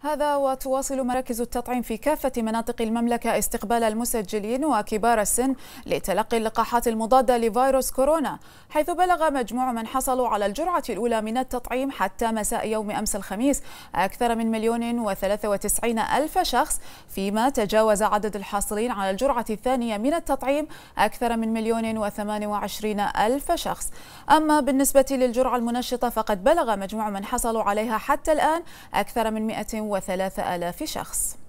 هذا وتواصل مراكز التطعيم في كافة مناطق المملكة استقبال المسجلين وكبار السن لتلقي اللقاحات المضادة لفيروس كورونا حيث بلغ مجموع من حصلوا على الجرعة الأولى من التطعيم حتى مساء يوم أمس الخميس أكثر من مليون وثلاثة وتسعين ألف شخص فيما تجاوز عدد الحاصلين على الجرعة الثانية من التطعيم أكثر من مليون وثمان وعشرين ألف شخص أما بالنسبة للجرعة المنشطة فقد بلغ مجموع من حصلوا عليها حتى الآن أكثر من مئة وثلاثة آلاف شخص